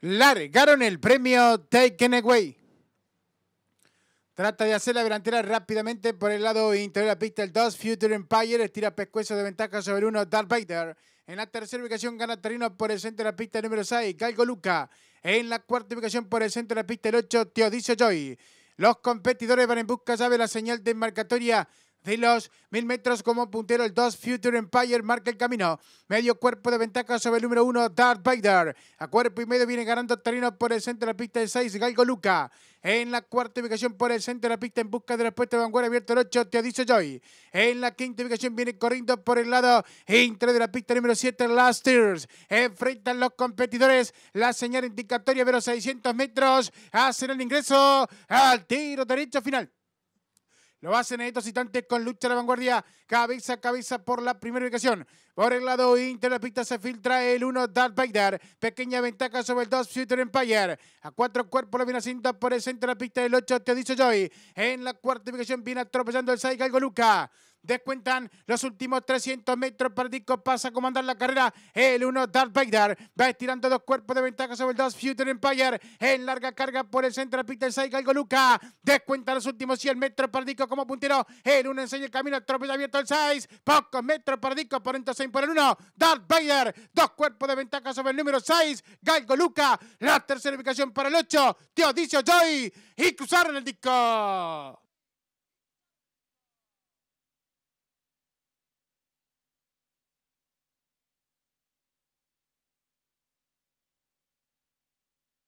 largaron el premio Taken Away. Trata de hacer la delantera rápidamente por el lado interior de la pista. El 2, Future Empire, estira pescuezo de ventaja sobre el 1, Darth Vader. En la tercera ubicación gana Terino por el centro de la pista número 6, Galgo Luca. En la cuarta ubicación por el centro de la pista el 8, Teodicio Joy. Los competidores van en busca, sabe la señal de marcatoria de los mil metros como puntero, el 2 Future Empire marca el camino. Medio cuerpo de ventaja sobre el número 1 Darth Vader. A cuerpo y medio viene ganando terreno por el centro de la pista el 6 Galgo Luca. En la cuarta ubicación por el centro de la pista en busca de la puesta de vanguardia abierto el 8 dicho Joy. En la quinta ubicación viene corriendo por el lado entre de la pista número 7 Last Tears. Enfrentan los competidores. La señal indicatoria de los 600 metros. Hacen el ingreso al tiro derecho final. Lo hacen en estos instantes con lucha de la vanguardia. Cabeza a cabeza por la primera ubicación. Por el lado inter, la pista se filtra el 1 Darth Vader. Pequeña ventaja sobre el 2 Future Empire. A cuatro cuerpos la viene cinta por el centro de la pista el 8 dicho Joy. En la cuarta ubicación viene atropellando el 6 Galgo Luca. Descuentan los últimos 300 metros para Disco pasa a comandar la carrera. El 1, Darth Vader, va estirando dos cuerpos de ventaja sobre el 2, Future Empire. En larga carga por el centro, pista el 6, Galgo Luca. descuentan los últimos 100 metros para Disco como puntero. El 1 enseña el camino, el abierto el 6. Pocos metros para Disco por entonces por el 1, Darth Vader. Dos cuerpos de ventaja sobre el número 6, Galgo Luca. La tercera ubicación para el 8, Teodicio Joy. Y cruzaron el disco.